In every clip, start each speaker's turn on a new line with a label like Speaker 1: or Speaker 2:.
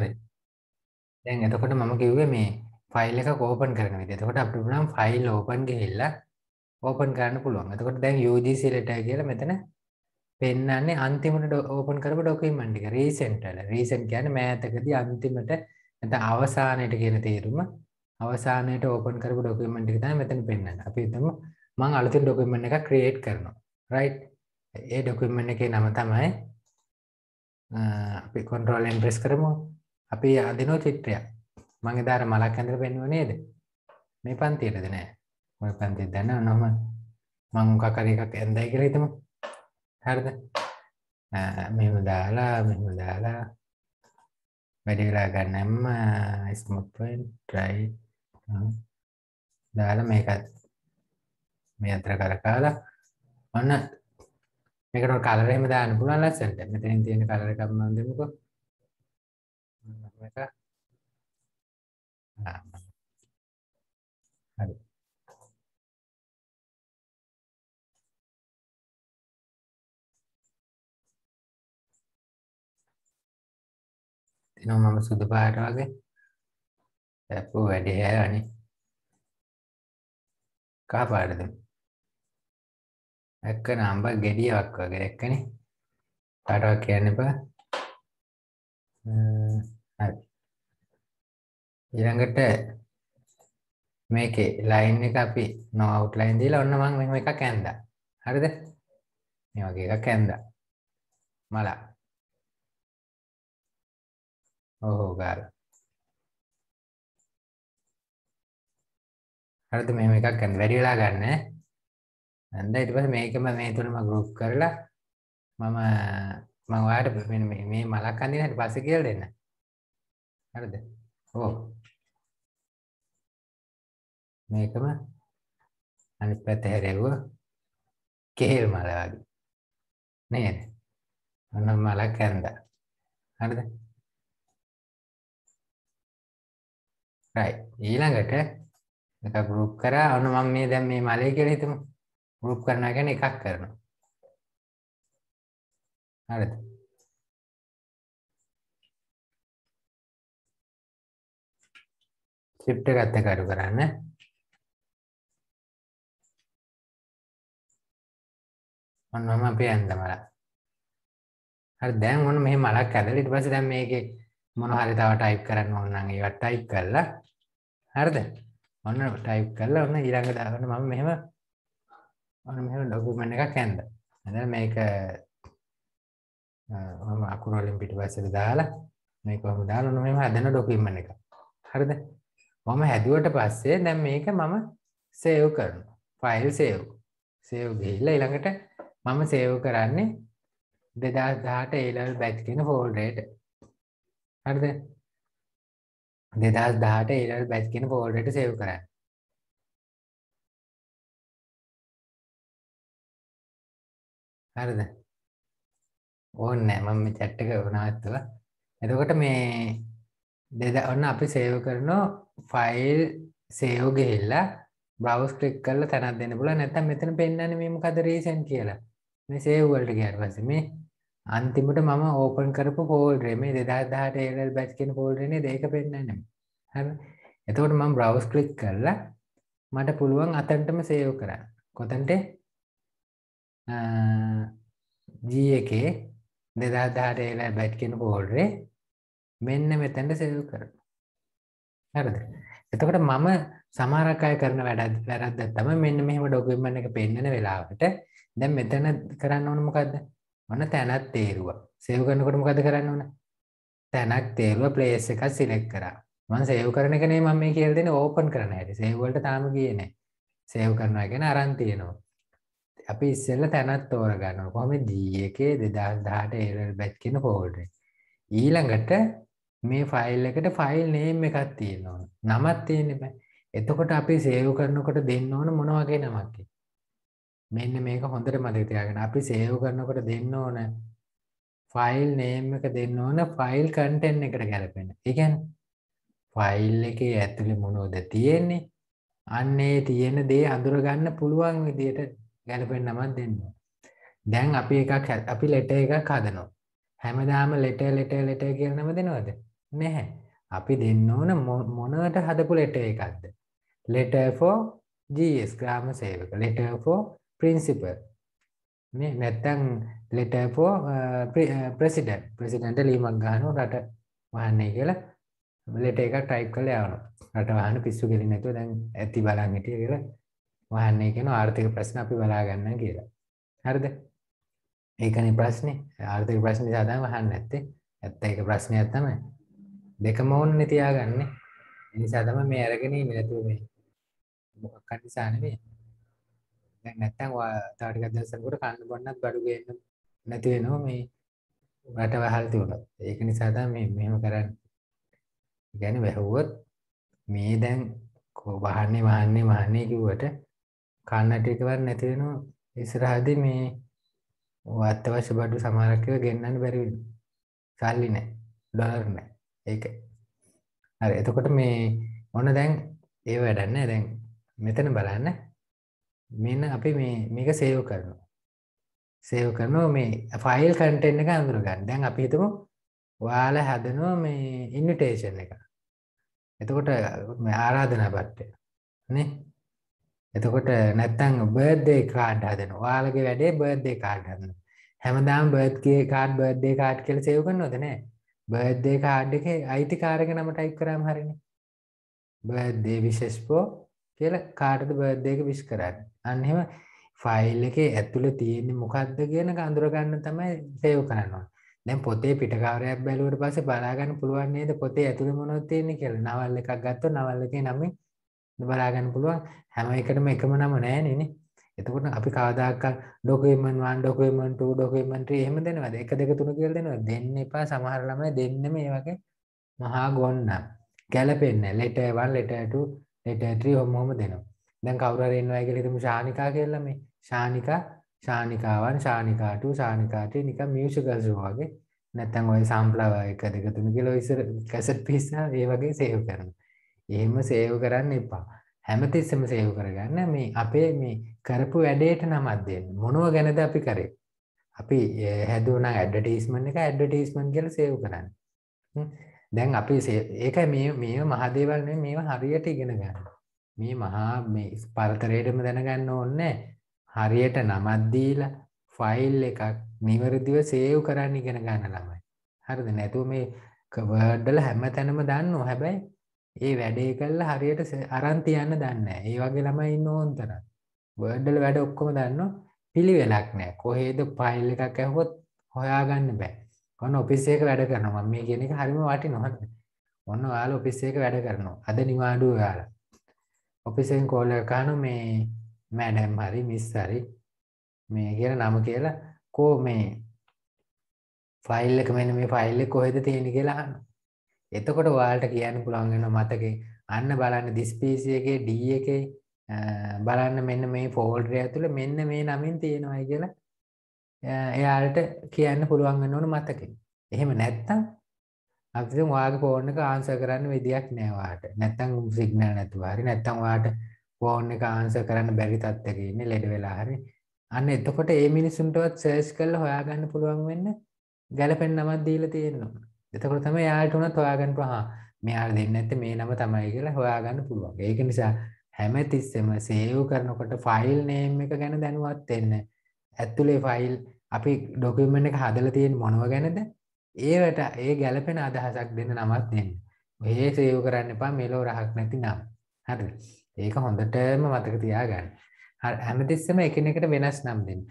Speaker 1: හරි දැන් එතකොට මම
Speaker 2: කිව්වේ මේ ෆයිල් එක ඕපන් කරන විදිහ. එතකොට අපිට පුළුවන් ෆයිල් ඕපන් ගිහිල්ලා ඕපන් කරන්න පුළුවන්. එතකොට දැන් UGC letter කියලා මෙතන පෙන්වන්නේ අන්තිමට ඕපන් කරපු ડોකියුමන්ට් එක recent වල. recent කියන්නේ මෑතකදී අන්තිමට නැත්නම් අවසානයේට කියන තේරුම. අවසානයේට ඕපන් කරපු ડોකියුමන්ට් එක තමයි මෙතන පෙන්වන්නේ. අපි හිතමු මම අලුතින් ડોකියුමන්ට් එකක් create කරනවා. right? ඒ ડોකියුමන්ට් එකේ නම තමයි අපි control and press කරමු. අපේ අදිනෝ චිත්‍රය මං එදාර මලක් ඇඳලා පෙන්නුව නේද මේ පන්තියටද නෑ ඔය පන්තිය දැන නොම මං මොකක් හරි එකක් ඇඳයි කියලා හිතමු හරිද මෙහෙම දාලා මෙහෙම දාලා වැඩි වෙලා ගන්නම්ම ස්මූත් පොයින්ට් රයිට් දාලා මේකත් මේ අතර කර කාලා ඔන්න මේකට කලර් එහෙම දාන්න පුළුවන් ලස්සනට මෙතනින් තියෙන කලර් එකක් මම දෙමුකෝ එක හරි
Speaker 1: එනවා මම සුදු පාට වගේ දැප්පු වැඩි හැරනේ කා පාටද එක්ක නම්බ ගෙඩියක් වගේ එක්කනේ පාටක්
Speaker 2: කියන්න එපා හරි. ඊළඟට මේකේ ලයින් එක අපි no outline දීලා ඔන්න මම මෙහෙම එකක් ඇඳා. හරිද? මේ වගේ එකක් ඇඳා. මලා.
Speaker 1: ඕහෝ ගාලා. හරිද මෙහෙම එකක් ගන්න වැඩි වෙලා ගන්න
Speaker 2: නැන්ද ඊට පස්සේ මේකම මේ තුනම ගෲප් කරලා මම මම ඔයාලට මේ මේ මලක් අඳින ඊට පස්සේ කියලා දෙන්න හරිද? ඔව්.
Speaker 1: මේකම අනිත් පැත්ත හැරෙව්වා කෙහෙල් මල වගේ. නේද? අන්න මලක් ඇඳා. හරිද?
Speaker 2: right ඊළඟට එක group කරා අන්න මම මේ දැන් මේ මලේ කියලා හිතමු. group කරනවා කියන්නේ එකක් කරනවා. හරිද?
Speaker 1: ශිප්ට ගත්ත කරු කරන්න
Speaker 2: ඔන්නම අපේ ඇන්දමල හරි දැන් ඔන්න මෙහි මලක් ඇදලා ඊට පස්සේ දැන් මේකේ මොන හරි තව ටයිප් කරන්න ඕන නම් ඒවත් ටයිප් කරලා හරිද ඔන්න ටයිප් කරලා ඔන්න ඊළඟ දාගන්න මම මෙහෙම ඔන්න මෙහෙම ඩොකියුමන්ට් එකක් ඇන්ද දැන් මේක මම අකුරු වලින් පිටිපස්සට දාලා මේක කොහොමද දාලා ඔන්න මෙහෙම හදන ඩොකියුමන්ට් එක හරිද මම හැදුවට පස්සේ දැන් මේක මම සේව් කරනවා ෆයිල් සේව් සේව් ගිහිල්ලා ඊළඟට මම සේව් කරන්නේ 2018 A level batch කියන ෆෝල්ඩරයට හරිද 2018
Speaker 1: A level batch කියන ෆෝල්ඩරයට සේව් කරන්නේ හරිද ඕන්නේ මම
Speaker 2: මේ chat එක නවත්තලා එතකොට මේ දෙද ඔන්න අපි සේව් කරනවා ෆයිල් සේෝ ගෙහිල්ලා බ්‍රවස් කලික් කල තැනත් දෙන්න පුල නැතම් මෙතන පෙන්න්න මෙම කදරේෂන් කියලා මේ සේව්වලට ගෑන් පසමේ අන්තිමට මම ඕපන් කරපු පෝල්ඩ්‍රමේ දෙදාදාට ඒල් බැච්කෙන් පෝල්ඩන දේක පෙන්න්නන හ එතවට මම බ්‍රවස් කලික් කරලා මට පුළුවන් අතන්ටම සේයෝ කරන්න කොතන්ට ජී එකේ දෙදාදාට ඒලා බැට්කෙන් පෝල්ඩරේ මෙන්න මෙතැන්ට සේව කරන හරද එතකොට මම සමාරකය කරන වැඩ වැරද්ද තම මෙන්න මෙහම ඩොගමන්න එක පෙන්න්නන වෙලාවට දැන් මෙතන කරන්න ඕනමකක්ද ඔන්න තැනත් තේරුව සේව කරනකොට මොකද කරන්න ඕන තැනක් තේරුව පලේස් එකක් සිලෙක් කරා මන් සේව කරන කනේ මම මේ කියල් දෙෙන ඕපන් කරන ඇයට සේවලට තාම කියන සේව් කරනවා ගැෙන අරන්තියනවා අපි ඉස්සෙල්ල තැනත් තෝර ගන්න කොහම දියකේ දෙදල් දාට ඒල් බැත් කියෙන පෝල්ඩ ඊළඟට මේ ෆයිල් එකට ෆයිල් නේම් එකක් තියෙන ඕන නමත් තියෙන බෑ එතකොට අපි සේව් කරනකොට දෙන්න ඕන මොන වගේ නමක්ද මෙන්න මේක හොඳට මතක තියාගන්න අපි සේව් කරනකොට දෙන්න ඕන ෆයිල් නේම් එක දෙන්න ඕන ෆයිල් කන්ටෙන්ට් එකට ගැලපෙන. ඒ කියන්නේ ෆයිල් එකේ ඇතුලේ මොනවද තියෙන්නේ අන්නේ තියෙන දේ අඳුරගන්න පුළුවන් විදියට ගැලපෙන නමක් දෙන්න ඕන. දැන් අපි එකක් අපි ලෙට එකක් හදනවා හැමදාම ලෙට ලෙට ලෙට කියනම දෙනවද නැහැ. අපි දෙන්න ඕන මොනවට හදපු ලෙට එකක්ද. ලෙටෆෝ GS ග්‍රාම සේවක ලෙටෆෝ පින්සිප මේ නැත්තැන් ලෙටෆෝ ප්‍රසිඩන්් ප්‍රසිඩන්ට ලීමක් ගානු රට වහන්නේ කියලා ලෙට එක ටයිප් කළ යවනු රට වහන පිස්සු කෙලි නැතුව දැන් ඇති බලාගටිය කියලා වහන්නේ කෙන ආර්ථික ප්‍රශ්න අපි බලාගන්න කියලා හරිද ඒකනි ප්‍රශ්නය ආර්ථික ප්‍රශ්නය සාදා වහන්න ඇත්තේ ඇත්ත එක ප්‍රශ්නයක් තමයි දෙකම ඕන්නේ තියාගන්නේ. ඒ නිසා තමයි මේ අරගෙන ඉන්නේ නැතුව මේ මොකක් නිසා නෙමෙයි. දැන් නැත්තම් ඔයා තව ටිකක් දවසකට කන්න බොන්නත් බඩු ගේන්න නැති වෙනවා මේ රට වහල් තිබුණා. ඒක නිසා තමයි මේ මෙහෙම කරන්නේ. කියන්නේ වැහුවොත් මේ දැන් කෝ වහන්නේ වහන්නේ වහන්නේ කිව්වට කන්න ටිකවත් නැති වෙනවා. ඉස්සරහදී මේ ඔය අත්‍යවශ්‍ය බඩු සමහරක් ඒවා ගෙන්නන්න බැරි වෙනවා. සල්ලි නැහැ. ඩොලර් නැහැ. ඒක හරි එතකොට මේ ඔන්න දැන් ඒ වැඩන්න දැන් මෙතන බලන්න මෙන්න අපි මේ මේක සේව කරනවා සේව කරනවා මේ ෆයිල් කන්ටෙන්් එක අඳුරගන්න දැන් අපි හිතමු වාල හැදනවා මේ ඉන්විටේෂන් එක එතකොට ආරාධනා පට්ටය නේ එතකොට නැත්තං බර්ධේ කාඩ් හදන වාලගේ වැඩේ බර්ධේ කාඩ් හදන හැමදාම් බර්ධගේ කාඩ් බර්ධේ කාඩ් කියල සයව කන්න නොදනෑ බර්ත්ඩේ කාඩ් එකේ අයිතිකාරක නම ටයිප් කරාම හරිනේ බර්ත්ඩේ විශේෂ් පෝ කියලා කාටද බර්ත්ඩේ එක විශ් කරන්න අන්න එහෙම ෆයිල් එකේ ඇතුළේ තියෙන්නේ මොකද්ද කියන එක අඳුර ගන්න තමයි සේව් කරනවා දැන් පොතේ පිටකාරයක් බැලුවට පස්සේ බලා ගන්න පුළුවන් නේද පොතේ ඇතුළේ මොනවද තියෙන්නේ කියලා නවල් එකක් ගත්තොත් නවල් එකේ නම බලා ගන්න පුළුවන් හැම එකටම එකම නම නැහැ නේ නේ එතකොට අපි කාදාක් ඩොකමන් වන් ඩොකමට ඩොකමට එහම දෙනවද එක දෙක තුන කියල් දෙනවා දෙන්න එපා සමහරලම දෙන්න මේ වගේ මහා ගොන්න ගැලපෙන්න්න ලෙටවන් ලෙටට ලෙටත්‍රී හොමහොම දෙනවා දැන් කවුර එන්නවා එකලෙතම ශානිකා කියල්ලම ශානිකා ශානිකාවන් ශානිකාට ශානිකාට නික මියෂකල්සු වගේ නැත්තන් ඔය සම්පලාව එක දෙකතුන කිලෝ ඉසර කැසට පිස්සා ඒ වගේ සේව කරන එහෙම සේව කරන්න එපා හැමතිස්සම සේව් කරගන්න මේ අපේ මේ කරපු වැඩේට නමත් දෙන්න මොනුව ගැනද අපි කරේ අපි හැදුවන ඇඩටස්මන් එක ඇඩටස්මන් කියල සේව් කරන්න දැන් අපි ඒක මේ මේ මහදේවල්න මේවා හරියට ඉගෙන ගන්න මේ මහා මේ පරතරයටම දැනගන්න ඕන්න හරියට නමත්දීලා ෆයිල් එකක් නිවරදිව සේව් කරන්න ඉගෙන ගන්න ළමයි හරිද නැතුව මේ කවඩ්ඩල හැම තැනම දන්න හැබැයි ඒ වැඩේ කල්ලා හරියට අරන් තියන්න දන්න ඒ වගේ ළමයි ඉන්න ඕන්තර බර්ඩ්ඩල වැඩ ඔක්කොම දන්න පිළිවෙලක් නෑ කොහේද පයිල් එකක් ඇහොත් හොයාගන්න බෑ ඔන්න ඔපිස්සේක වැඩ කරනවා මේ ගෙන එක හරිම වාටි නොහත් ඔන්න යාල ඔපිස්සේක වැඩ කරනවා අද නිවාඩුව ගාල ඔපිසෙන් කෝල්ලකානු මේ මැඩැම් හරි මිස්සරි මේ කියන නම කියලා කෝ මේ ෆයිල් එක මෙන මේ ෆයිල්ල කොහෙද තියෙන කියලාහන්න එතකොට වාල්ට කියන්න පුළුවන්ගෙන මතකේ අන්න බලන්න දිස්පිසියගේ ඩිය එක බලන්න මෙන්න මේ ෆෝල්ඩරය ඇතුළ මෙන්න මේ නමින් තියෙනවයි කියලා එයාට කියන්න පුළුවන්ගන්න ඕන මතකින් එහෙම නැත්තම් අක්ති වාග පෝර්ණක ආන්ස කරන්න විදියක් නෑවාට නැත්තං සිගනල් නැතුවාරි නැත්තංවාට පෝර්ණ එක ආන්ස කරන්න බැරි තත්තරන්නේ ලෙඩ වෙලා හරි අන්න එතකොට ඒ මිනිසුන්ටවත් සේස් කල්ල හොයාගන්න පුළුවන් වෙන්න ගැලපෙන් නමත් දීල තියෙන්නවා එතකොට තමයි යාට උනත් හොයාගන්න පහා මෙයාට දෙන්න ඇත්තේ මේ නම තමයි කියලා හොයාගන්න පුළුවන්. ඒක නිසා හැමතිස්සෙම සේව් කරනකොට ෆයිල් නේම් එක ගැන දැනුවත් වෙන්න. ඇතුලේ ෆයිල් අපි ඩොකියුමන්ට් එක හදලා තියෙන මොනව ගැනද? ඒවට ඒ ගැළපෙන අදහසක් දෙන්න නමක් දෙන්න. ඔය සේව් කරන්න එපා මෙලෝ රහක් නැති නම. හරිද? ඒක හොඳටම මතක තියාගන්න. හැමතිස්සෙම එකිනෙකට වෙනස් නම් දෙන්න.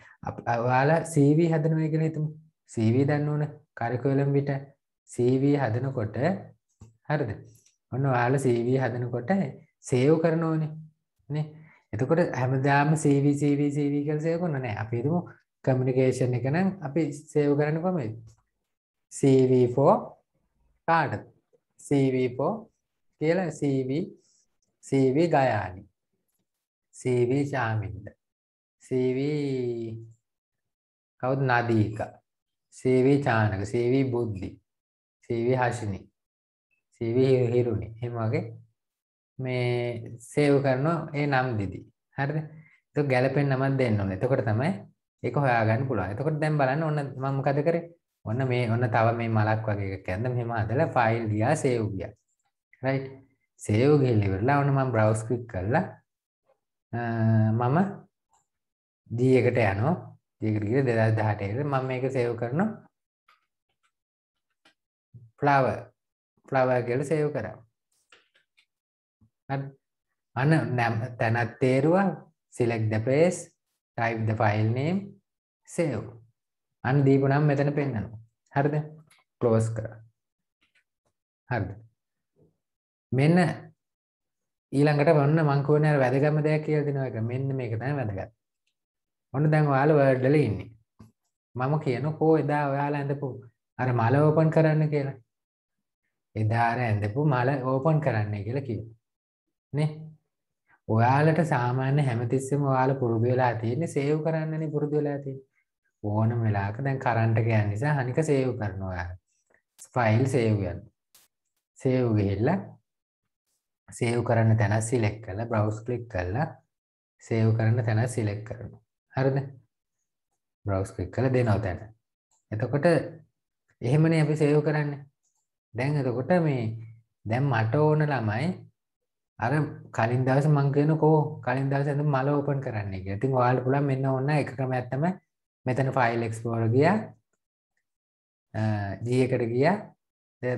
Speaker 2: ඔයාලා CV හදනවා කියලා හිතමු. CV දන්න ඕන කරිකුලම් පිට සීවී හදනකොට හරිද ඔන්න යාල සීවී හදනකොට සේව් කරනෝන නේ එතකොට හැමදාම සීවිසීවිසීවී කල් සයකොන්න නෑ අපිරම කමිනිිකේෂන් එක නම් අපි සේව් කරන කොමයි සීවෝ කාඩ සීවෝ කියලා සීවී ගයානි සීවී ශාමින්ද සීවී කවුත් නදීක සීවී චානක සීවී බුද්ධි සීවී හශිනි සීවී හිරුණි හෙමගේ මේ සේව් කරනවා ඒ නම් දිදි හරිද තු ගැලපෙන් නමත් දෙන්න ඕන එතකොට තමයි එක හොයාගන්න පුළුව එතකොට දැම් බලන්න ඔන්න මමකද කර ඔන්න මේ ඔන්න තව මේ මලක් වගේ කැද මෙම අදල ෆයිල් ගියා සේව්ගිය රයි් සේව් ගිල්ලිවෙරලා ඔන්න මම බ්‍රවස්කික් කරලා මම දීකට යනෝ දීකරගට දෙදස් දහටේට මම එක සේව් කරනවා ෆ්ලව ෆ්ලව කියල සේව් කරව අන නැම් තැනත් තේරුවා සිලෙක් ද පේස් type the file name save අන් දීපුනම් මෙතන පෙන්න්නනු හරිද කලෝස් කර හරිද මෙන්න ඊළඟට ඔන්න මංකෝනර වැදගම දෙයක් කියල දෙනව එක මෙන්න මේක තැන වැදගත් ඔන්න දැන් වාල වර්ඩල ඉන්නේ මම කියන කෝ එදා ඔයාලා ඇඳපු අර මල ඕපන් කරන්න කියලා එදාර ඇඳපු මල ඕපන් කරන්න කියලා කිව් නේ ඔයාලට සාමාන්‍ය හැමතිස්සම ඔයාල පුරුදු වෙලා තියෙන්නේ සේව් කරන්නනි පුරුදු වෙලා තියෙන්නේ ඕන වෙලාවක දැන් කරන්ට් ගියන් නිසා අනික සේව් කරනවා ඔයාලා ෆයිල් සේව් කරන සේව් ගිහිල්ලා සේව් කරන්න තැන සිලෙක්ට් කරලා බ්‍රවුස් ක්ලික් කරලා සේව් කරන්න තැන සිලෙක්ට් කරනවා හරිද බ්‍රවුස් ක්ලික් කරලා දෙනවා තැන එතකොට එහෙමනේ අපි සේව් කරන්නේ දැන් එතකොට මේ දැම් මට ඕන ළමයි අර කලින් දවස මංකයන කෝ කලින් දවස ඇඳ මල ඕපන් කරන්න එක ඉතින් වාල් පුල මෙන්න ඔන්න එක ක්‍රම ඇත්තම මෙතන ෆයිල් එක්ස්පෝර ගිය ජියකට ගිය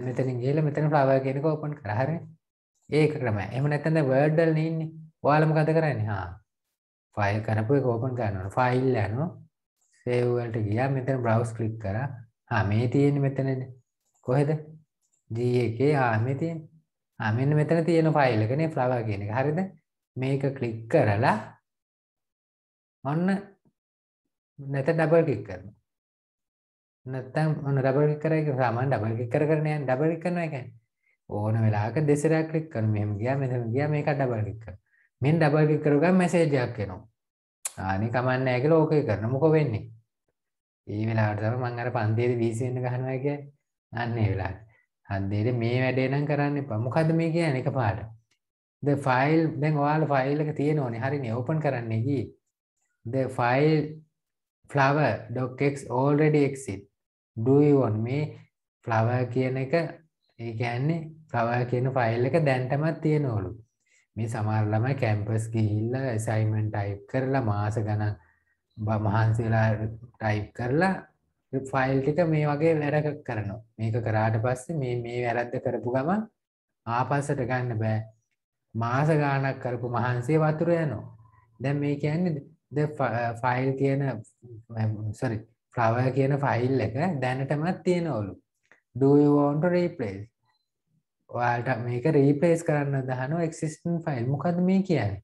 Speaker 2: මෙතන ගේල මෙතන ප්‍රාවා කියෙනක ඕපන් කරහර ඒ ක්‍රම එම නැතැද වර්ඩල් නන්නේ වාලම කත කරන්න හා ෆයිල් කරපු කෝපන් කරන්නට ෆයිල් යනු සේවල්ට ගිය මෙතන බ්‍රවස් කලික් කර හා මේ තියෙන මෙතනද කොහෙද G එකේ ආමේ තියෙන. ආ මෙන්න මෙතන තියෙන ෆයිල් එකනේ flower කියන එක. හරිද? මේක ක්ලික් කරලා ඔන්න නැත ඩබල් ක්ලික් කරනවා. නැත්තම් ඔන්න ඩබල් ක්ලික් කරා කියලා සාමාන්‍ය ඩබල් ක්ලික් කර කරන යන ඩබල් ක්ලික් කරනවා කියන්නේ ඕන වෙලාවක දෙසරයක් ක්ලික් කරනවා. මෙහෙම ගියා මෙතන ගියා මේක ඩබල් ක්ලික් කරනවා. මෙන් ඩබල් ක්ලික් කරව ගමන් මැසේජ් එකක් එනවා. ආනි කමන්නේ නැහැ කියලා ඕකේ කරන මොකෝ වෙන්නේ? ඒ වෙලාවට තමයි මම අර පන්තියේ වීසි වෙන්න ගහනවා කියන්නේ. අන්න ඒ වෙලාවට. හන්දේට මේ වැඩේ නම් කරන්න එපා මොකද මේ කියන එක පාට ද ෆයිල් දැන් ඔයාල ෆයිල් එක තියෙන ඕනේ හරිනි ඕපන් කරන්න ගී the file flower docx already exist do you want me flower කියන එක ඒ කියන්නේ flower කියන ෆයිල් එක දැන්ටමත් තියෙනවලු මේ සමහර ළමයි කැම්පස් ගිහිල්ලා assignment type කරලා මාස ගණන් මහන්සිලා type කරලා ෆයිල් ටික මේ වගේ වැරක කරනවා මේක කරාට පස්සේ මේ මේ වැරද්ද කරපු ගම ආපස්සට ගන්න බෑ මාස ගානක් කරපු මහන්සේ වතුර යනවා දැන් මේ කියන්නේ ද ෆයිල් කියන සරි ෆ්ලවර් කියන ෆයිල් එක දැනටමත් තියෙනවලු do you want to replace ඔයාලට මේක රීප්ලේස් කරන්න දහනවා එක්සිස්ටන් ෆයිල් මොකද මේ කියන්නේ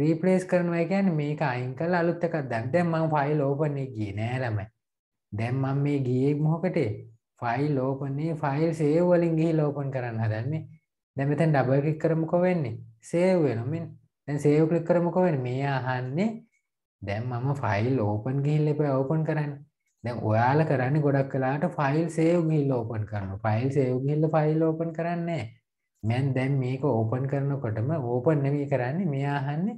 Speaker 2: රීපලේස් කරනවා කියන්නේ මේක අයින් කළ අලුත් එකක් දැන් දැන් මම ෆයිල් ඕපන් එකේ ගියේ නෑ ළමයි දැන් මම මේ ගියේ මොකටේ ෆයිල් ඕපන් ඒ ෆයිල් සේව් වලින් ගිහිල්ලා ඕපන් කරන්න හදන්නේ දැන් මෙතන ඩබල් ක්ලික් කරමු මොකෝ වෙන්නේ සේව් වෙනවා මෙන්න දැන් සේව් ක්ලික් කරමු මොකෝ වෙන්නේ මේ අහන්නේ දැන් මම ෆයිල් ඕපන් ගිහිල්ලා එපා ඕපන් කරන්න දැන් ඔයාල කරන්නේ ගොඩක් කලාට ෆයිල් සේව් ගිහිල්ලා ඕපන් කරනවා. ෆයිල් සේව් ගිහිල්ලා ෆයිල් ඕපන් කරන්නේ මම දැන් මේක ඕපන් කරනකොටම ඕපන් නෙමෙයි කරන්නේ මෙයා අහන්නේ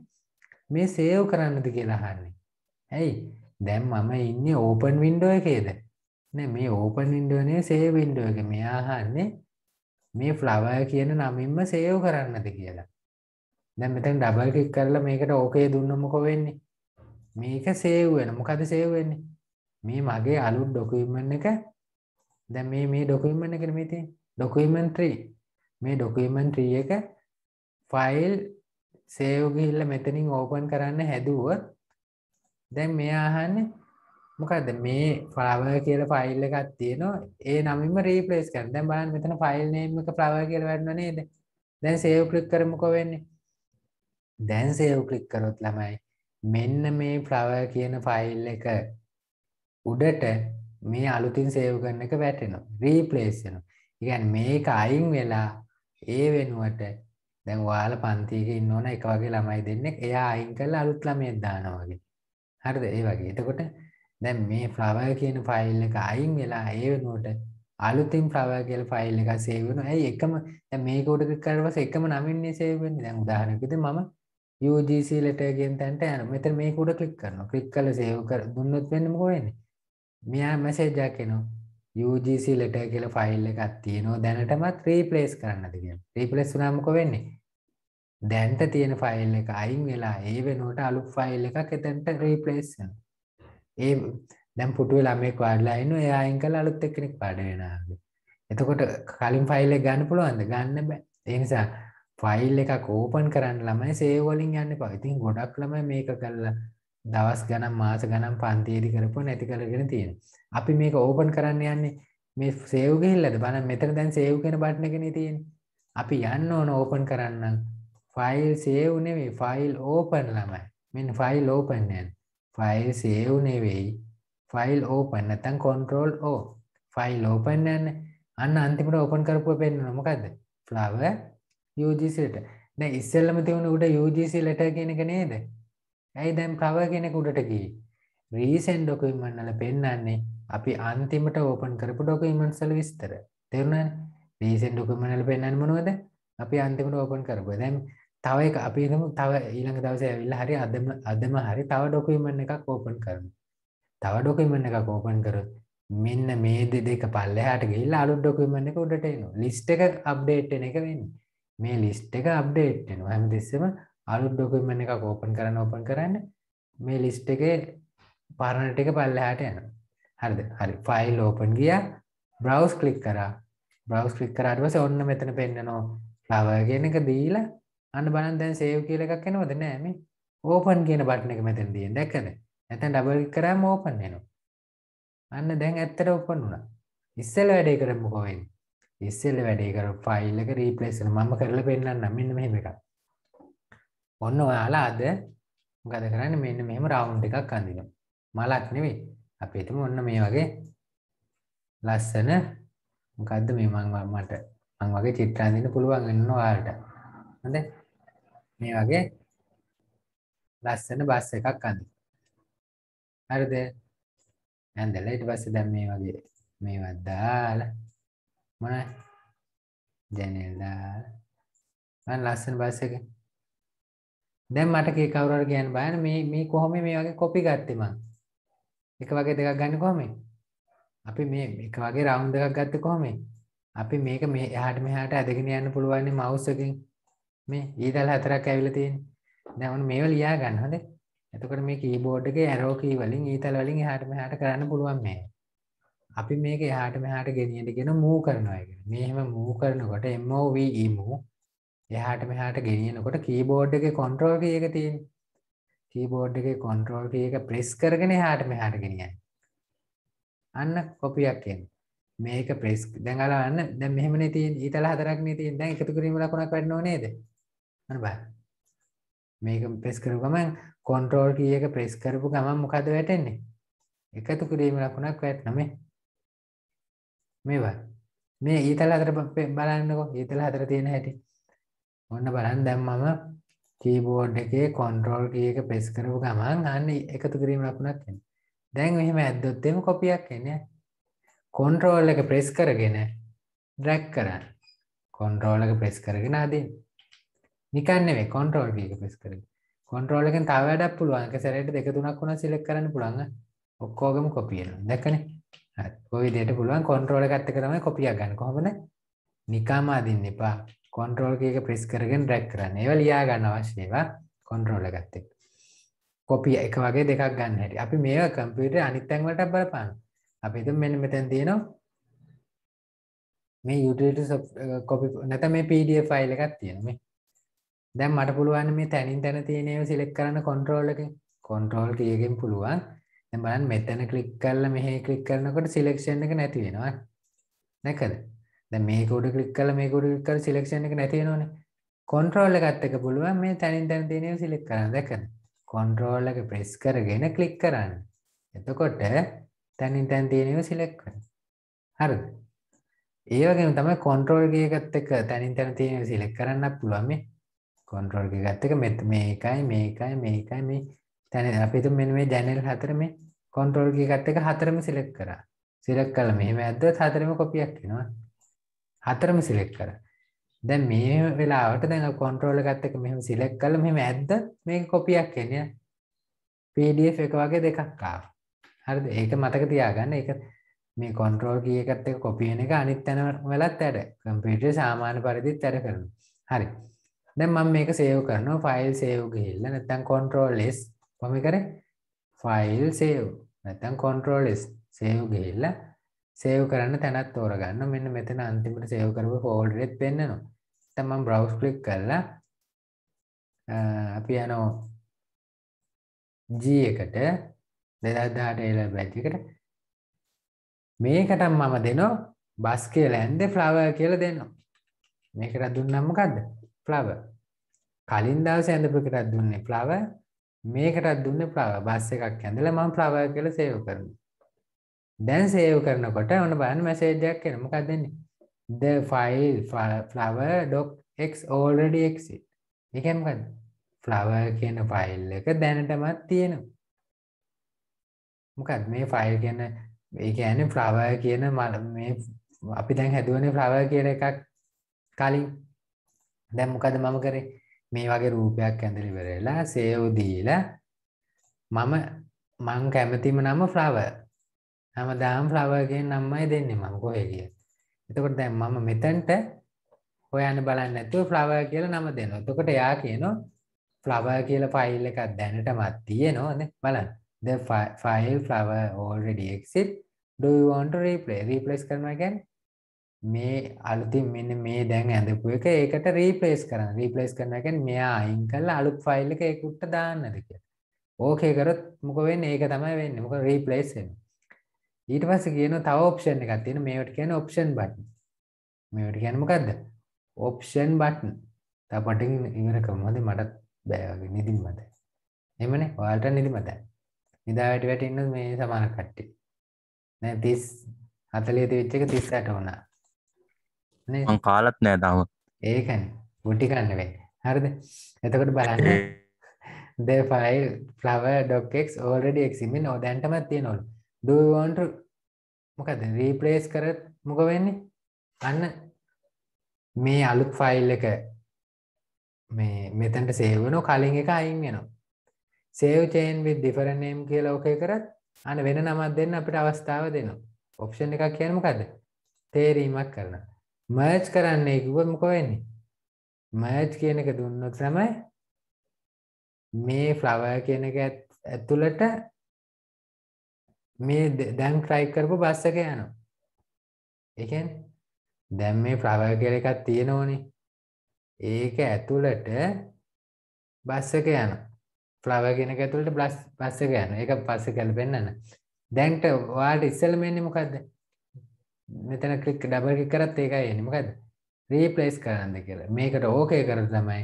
Speaker 2: මේ සේව් කරන්නද කියලා අහන්නේ. ඇයි? දැන් මම ඉන්නේ ඕපන් වින්ඩෝ එකේද නෑ මේ ඕපන් වින්ඩෝනේ සේව් වින්ඩෝ එක මෙයා අහන්නේ මේ ෆ්ලවර් කියන නමින්ම සේව් කරන්නද කියලා දැන් මෙතෙන් ඩබල් ක්ලික් කරලා මේකට ඕකේ දුන්නම කො වෙන්නේ මේක සේව් වෙන මොකද සේව් වෙන්නේ මේ මගේ අලුත් ඩොකියුමන්ට් එක දැන් මේ මේ ඩොකියුමන්ට් එකනේ මේ තියෙන්නේ ඩොකියුමන්ට් 3 මේ ඩොකියුමන්ට් 3 එක ෆයිල් සේව් ගිහිල්ලා මෙතනින් ඕපන් කරන්න හැදුවොත් දැන් මෙයා අහන්නේ මොකද මේ ෆලවර් කියල ෆයිල් එකක් තියෙනවා ඒ නමින්ම රීපලේස් කරන දැන් බලන්න මෙතන ෆයිල් නේම් එක ෆලවර් කියලා වැටෙනවා නේද දැන් සේව් ක්ලික් කරමුකෝ වෙන්නේ දැන් සේව් ක්ලික් කරොත් ළමයි මෙන්න මේ ෆලවර් කියන ෆයිල් එක උඩට මේ අලුතින් සේව් කරන එක වැටෙනවා රීපලේස් වෙනවා ඉතින් මේක අයින් වෙලා ඒ වෙනුවට දැන් ඔයාලා පන්තියක ඉන්න ඕන එක වගේ ළමයි දෙන්නෙක් එයා අයින් කරලා අලුත් ළමයෙක් දානවා වගේ හරිද ඒ වගේ එතකොට දැන් මේ ෆ්ලවර් කියන ෆයිල් එක අයින් වෙලා ඒ වෙනුවට අලුතින් ප්‍රවය කියල ෆයිල් එක සේවන ඇයි එකම මේකෝඩක කරවස එකම නමින්නේ සේවෙන්නේ දැන් උදාහරකිද මම UGC ලටගෙන් තැන්ට යන මෙත මේකුඩ කලික් කරන කලික් කල සේවකර දුන්නත් වෙන්නම හොයන්නේ මෙයා මැසේජක් කෙනවා UGC ලට කියල ෆයිල් එකත් තියනවා දැනටමත් ්‍රීපලේස් කරන්නතික ්‍රීපලෙස් නාමක වෙන්නේ දැන්ට තියෙන ෆයිල් එක අයින් වෙලා ඒ වෙනුවට අලුත් ෆයිල් එකක් එතැන්ට රීප්ලේස් ඒ දැන් පුටුවේ ළමෙක් වාඩලා ඉන්න එයා අයින් කළා අලුත් එක්කෙනෙක් පාඩ වෙනවා එතකොට කලින් ෆයිල් එක ගන්න පුළුවන්ද ගන්න බෑ ඒ නිසා ෆයිල් එකක් ඕපන් කරන්න ළමයි සේව් වලින් යන්න එපා. ඉතින් ගොඩක් ළමයි මේක කරලා දවස් ගණන් මාස ගණන් පන්තියේදී කරපුවා නැති කරගෙන තියෙනවා. අපි මේක ඕපන් කරන්න යන්නේ මේ සේව් ගිහිල්ලාද බලන්න මෙතන දැන් සේව් කරන බටන් එකනේ තියෙන්නේ. අපි යන්න ඕන ඕපන් කරන්න ෆයිල් සේව් නෙවෙයි ෆයිල් ඕපන් ළමයි මෙන්න ෆයිල් ඕපන් යන ෆයිල් සේව් නෙවෙයි ෆයිල් ඕපන් නැත්නම් control o ෆයිල් ඕපන් යන අන්න අන්තිමට ඕපන් කරපුවා පෙන්නන මොකද්ද flower UGC letter දැන් ඉස්සෙල්ලම තිබුණ උඩ UGC letter කියන එක නේද ඇයි දැන් flower කියන එක උඩට ගියේ recent document වල පෙන්නන්නේ අපි අන්තිමට ඕපන් කරපු ඩොකියුමන්ට්ස් වල විස්තර තේරුණානේ recent document වල පෙන්නන්නේ මොනවද අපි අන්තිමට ඕපන් කරපුවා දැන් තව එක අපිම තව ඊළඟ දවස ඇවිල්ල හරි අදම අදම හරි තව ඩොකුමන්න එකක් ඕපන් කරන තව ඩොකුමන්න එකක් ඕපන් කරත් මෙන්න මේ දෙක පල්ලහට ගිල්ල අලු ඩොකමන්න එක උඩට එනු ලිස්ට එක අප්ඩේට්න එක වෙන්න මේ ලිස්ට එක අප්ඩේට්න හැම දෙස්සම අලුත් ඩොකමන්න එක කෝපන් කරන්න ඕපන් කරන්න මේ ලිස්ට එක පරණට එක පල්ලහට යන හරිද හරි ෆයිල් ඕපන් ගිය බ්‍රවස් කලික් කරා බ්‍රවස් කලික් කරාටවස ඔන්න මෙතන පෙන්න්නනෝ ලවගෙන එක දීලා අන්න බලන් දැන් සේව් කියල එකක් එනවද නෑම ඕපන් කියන බට්න එක මෙතැන් දියෙන් දැක්කද ඇතැන් ඩබල් කරම ඕපන් වෙනවා අන්න දැන් ඇත්තට ඔපන් වුණා ඉස්සල වැඩේ කරම කොවෙන් ඉස්සෙල්ල වැඩේ කර ෆයිල්ලක රීපලේසන මම කරල පෙන්න්න මෙන්න මෙහෙම එකක් ඔන්න ඔයාලා අද ගද කරන්න මෙන්න මෙහෙම රවුන්් එකක් අඳිනම් මලක් නෙවෙයි අපේ තුම ඔන්න මේ වගේ ලස්සන මොකක්ද මේ මං මට මං වගේ චිත්‍රාන්දින්න පුළුවන් ගන්න වාට හොඳේ මේ වගේ ලස්සන බස් එකක් අඳින්න. හරිද? ඇඳලා ඊට පස්සේ දැන් මේ වගේ මේවා දාලා මොන ජනෙල් දාලා මම ලස්සන බස් එක දැන් මට කී කවුරු හරි කියන්න බයන මේ මේ කොහොමද මේ වගේ කොපි ගත්තේ මං? එක වගේ දෙකක් ගන්න කොහොමද? අපි මේ එක වගේ රවුන්ඩ් එකක් ගත්තේ කොහොමද? අපි මේක මේ එහාට මෙහාට ඇදගෙන යන්න පුළුවන් මවුස් එකෙන්. මේ ඊතල් හතරක් ඇවිල්ලා තියෙන්නේ. දැන් ඔන්න මේව ලියා ගන්න හොඳේ. එතකොට මේ කීබෝඩ් එකේ ඇරෝ කී වලින් ඊතල් වලින් එහාට මෙහාට කරන්න පුළුවන් මේ. අපි මේක එහාට මෙහාට ගෙනියන්න කියන මූව් කරනවා කියන්නේ. මේ හැම මූව් කරනකොට MOV E move එහාට මෙහාට ගෙනියනකොට කීබෝඩ් එකේ කන්ට්‍රෝල් කී එක තියෙන්නේ. කීබෝඩ් එකේ කන්ට්‍රෝල් කී එක ප්‍රෙස් කරගෙන එහාට මෙහාට ගෙනියන්න. අන්න කොපියක් එන්නේ. මේක ප්‍රෙස් දැන් අලවන්න දැන් මෙහෙමනේ තියෙන්නේ ඊතල හතරක්නේ තියෙන්නේ දැන් එකතු කිරීම ලකුණක් වෙන්නව නේද හරි බලන්න මේක ප්‍රෙස් කරපු ගමන් කොන්ට්‍රෝල් කී එක ප්‍රෙස් කරපු ගමන් මොකද වැටෙන්නේ එකතු කිරීම ලකුණක් වැටෙනවා මේ මේ බලන්න මේ ඊතල අතර බලන්නකෝ ඊතල අතර තියෙන හැටි ඔන්න බලන්න දැන් මම කීබෝඩ් එකේ කොන්ට්‍රෝල් කී එක ප්‍රෙස් කරපු ගමන් අන්න එකතු කිරීම ලකුණක් එනවා දැන් මෙහෙම ඇද්දොත් එම කොපියක් එන්නේ කොන්ට්‍රෝල් එක ප්‍රෙස් කරගෙන ඩ්‍රැග් කරන්න කොන්ට්‍රෝල් එක ප්‍රෙස් කරගෙන අදින්න නිකන්නෙේ කොන්ට්‍රෝල් ටක පෙස් කර කොන්ට්‍රෝලකෙන් තව වැඩක් පුළුවන්ක සැරයට දෙක තුනක් වුණ සිලෙක් කරන්න පුළුවන් ඔක්කෝගම කොපියන දැකන ඔයිදයට පුළුවන් කොන්ට්‍රෝල ගත්ත කරම කොපිය ගන්න කොහොමන නිකාම අදින්න එපා කොන්ට්‍රෝල්ක ප්‍රෙස් කරගෙන් රැක් කරන්න ඒව ලියා ගන්න අවශ්‍යේවා කොන්ට්‍රෝල ගත්තෙක් කොපිය එක වගේ දෙකක් ගන්න හැට අපි මේ කම්පියට අනිත්තැන්වලට බලපාන්න අපි තු මෙන්න මෙතැන් තියෙනවා මේ යුටට කොපි නැත මේ පඩ ෆයිල් එකත් තියෙන මේ දැන් මට පුළුවන් මේ තැනින් තැන තියෙනව සිලෙක් කරන්න කොන්ට්‍රෝල්ලක කොන්ට්‍රෝල් කියගෙන් පුළුවන් බලන් මෙතැන කලික් කල්ල මෙහ කලික් කරනකොට සිලෙක්ෂන් එක නැතිවෙනවා නැකද ද මේකෝඩ කලික් කල මේකොඩ කර සිලෙක්ෂන් එක නැතිවෙනවන කොන්ට්‍රෝල්ල ගත්තක පුළුවන් මේ තැනින් තැන තියනව සිලෙක් කරන්න දැකන කොන්ට්‍රෝල්ලක ප්‍රෙස් කරගෙන කලික් කරන්න එතකොට තැනින් තැන් තියනව සිලෙක් කරන හරද ඒවගේ තමයි කොන්ට්‍රෝල්ගේ එකත් එක තැනින් තැන තියෙන සිලෙක් කරන්න පුළුවන් මේ කොන්ට්‍රෝල් එක ගත්ත එක මෙත් මේකයි මේකයි මේකයි මේ තැන අපි තුන් මෙන්න මේ ජැනල් හතර මේ කොන්ට්‍රෝල් එක ගත්ත එක හතරම සිලෙක්ට් කරා සිලෙක්ට් කළා මෙහෙම ඇද්දොත් හතරම කොපියක් එනවා හතරම සිලෙක්ට් කරා දැන් මේ වෙලාවට දැන් කොන්ට්‍රෝල් එකත් එක මෙහෙම සිලෙක්ට් කළා මෙහෙම ඇද්ද මේක කොපියක් එන්නේ PDF එක වගේ දෙකක් ආවා. හරිද? ඒක මතක තියාගන්න. ඒක මේ කොන්ට්‍රෝල් කී එකත් එක කොපි වෙන එක අනිත් තැන වලත් ඇඩ. කම්පියුටරේ සාමාන්‍ය පරිදිත් ඇඩ කරනවා. හරි. දැන් මම මේක සේව් කරනවා ෆයිල් සේව් ගිහිල්ලා නැත්නම් control s මම කරේ ෆයිල් සේව් නැත්නම් control s සේව් ගිහිල්ලා සේව් කරන්න තැනක් තෝරගන්න මෙන්න මෙතන අන්තිමට සේව් කරපු ෆෝල්ඩර් එකත් පෙන්නනවා දැන් මම browse click කරලා අපි යනවා G එකට 2018 එළ බැච් එකට මේකටත් මම දෙනවා බස් කියලා ඇන්දේ flower කියලා දෙනවා මේකට දුන්නම මොකද්ද flower කලින් දවසේ ඇඳපුවකටත් දුන්නේ flower මේකටත් දුන්න ප්‍රාව බස් එකක් ඇඳල මං ප්‍රාවය කළ සේව කරන දැන් සේව කරනකොට ඔන බයන මැසේජයක් කෙන මොකක් දෙන්නේ ද ෆයිල් ෆලව ඩොක් එක් ඕල්ඩඩ එක්සි එකමකද ෆලව කියන ෆයිල් එක දැනටමත් තියෙනවා මොකත් මේ ෆයිල් ගැන ඒඇන ෆ්ලවය කියන මල මේ අපි දැන් හැදුවන ෆ්ලව කියන එකක් කලින් දැන් මොකද මම කරේ මේ වගේ රූපයක් ඇඳලා ඉවර වෙලා සේව් දීලා මම මං කැමතිම නම flower හැමදාම flower කියන නමයි දෙන්නේ මම කොහේ කියලා. එතකොට දැන් මම මෙතෙන්ට හොයන්න බලන්නේ නැතුව flower කියලා නම දෙනවා. එතකොට එයා කියනවා flower කියලා ෆයිල් එකක් දැනටමත් තියෙනවා නේ බලන්න. the file flower already exist do you want to replay replace කරනවා කියන්නේ මේ අලුතින් මෙන්න මේ දැන් ඇඳපු එක ඒකට රීපලේස් කරන්න රීපලේස් කරනකෙන් මෙයා අයින් කල්ලා අලුත් ෆයිල් එක ඒකුට්ට දාන්නද කිය ඕකේ කරොත් මොක වෙන්න ඒක තමයි වෙන්න මොක රීපලේස්ෙන් ඊට පස්ස කියන තව ඔප්ෂන් එකක් තියෙන මේට කියන ඔප්ෂන් බට් මේට කියන මොකක්ද ඔප්ෂන් බට්න් තපටින් ඉවරකමද මටත් බෑවගේ නිදින් මත එමන වාල්ට නිදි මත නිදාවට වැටඉන්න මේ සමාන කට්ටි නැ තිස් හතලේ තිවිච්චක තිස්සට වනා මං කාලත් නෑ තාම ඒක මුටි කන්න වෙයි හරිද එතකොට බලන්න the file flower docx already exists මේ නොදැන්ටමත් තියෙනවලු do you want to මොකද රීප්ලේස් කරත් මොක වෙන්නේ අන්න මේ අලුත් ෆයිල් එක මේ මෙතැන්ට සේවනෝ කලින් එක අයින් වෙනවා සේව් චේන් වි ඩිෆරනේම් කියලා ඕකය කරත් අන වෙන නමත් දෙන්න අපිට අවස්ථාව දෙනවා ඔප්ෂන් එකක් කියනමකද තේරීමක් කරන මර්ජ් කරන්නේ කිව්වොත් මොකද වෙන්නේ? මර්ජ් කියන එක දුන්නොත් තමයි මේ ෆ්ලවර් කියන එක ඇතුළට මේ දැන් ට්‍රයි කරපු බස් එක යනවා. ඒ කියන්නේ දැන් මේ ෆ්ලවර් කියලා එකක් තියෙනෝනේ. ඒක ඇතුළට බස් එක යනවා. ෆ්ලවර් කියන එක ඇතුළට බස් එක යනවා. ඒක පස්සේ කළ පෙන්නන්න. දැන්ට ඔයාලට ඉස්සෙල්ලා මෙන්නේ මොකද්ද? මෙතන කලික් ඩබල් කරත් ඒකයි එනිමකද රීපලස් කරන්න කර මේකට ඕකය කර තමයි